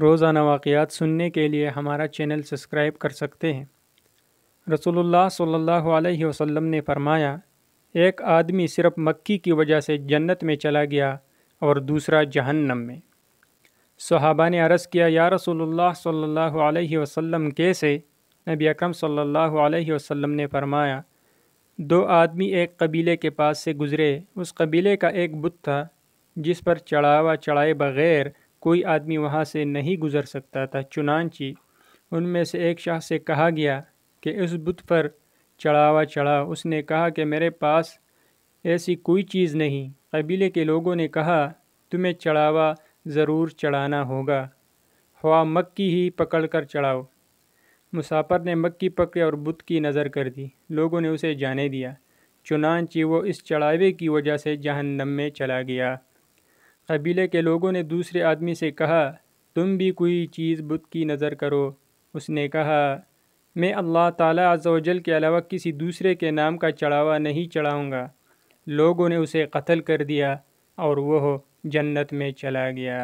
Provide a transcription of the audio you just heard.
रोज़ाना वाक़ात सुनने के लिए हमारा चैनल सब्सक्राइब कर सकते हैं रसोल्ला सल्ला वसम ने फरमाया एक आदमी सिर्फ मक्की की वजह से जन्नत में चला गया और दूसरा जहन्नम में सहाबा ने अरस किया या रसोल्ला सल्ला वसम कैसे नबी अकरम सम ने फरमाया दो आदमी एक कबीले के पास से गुज़रे उस कबीले का एक बुत था जिस पर चढ़ावा चढ़ाए बग़ैर कोई आदमी वहाँ से नहीं गुज़र सकता था चुनानची उनमें से एक शाह से कहा गया कि इस बुत पर चढ़ावा चढ़ा उसने कहा कि मेरे पास ऐसी कोई चीज़ नहीं कबीले के लोगों ने कहा तुम्हें चढ़ावा ज़रूर चढ़ाना होगा हवा मक्की ही पकड़ कर चढ़ाओ मुसाफर ने मक्की पकड़ी और बुत की नज़र कर दी लोगों ने उसे जाने दिया चुनानची वो इस चढ़ावे की वजह से जहन्नम में चला गया कबीले के लोगों ने दूसरे आदमी से कहा तुम भी कोई चीज़ बुत की नज़र करो उसने कहा मैं अल्लाह ताला अज्जल के अलावा किसी दूसरे के नाम का चढ़ावा नहीं चढ़ाऊँगा लोगों ने उसे कत्ल कर दिया और वह जन्नत में चला गया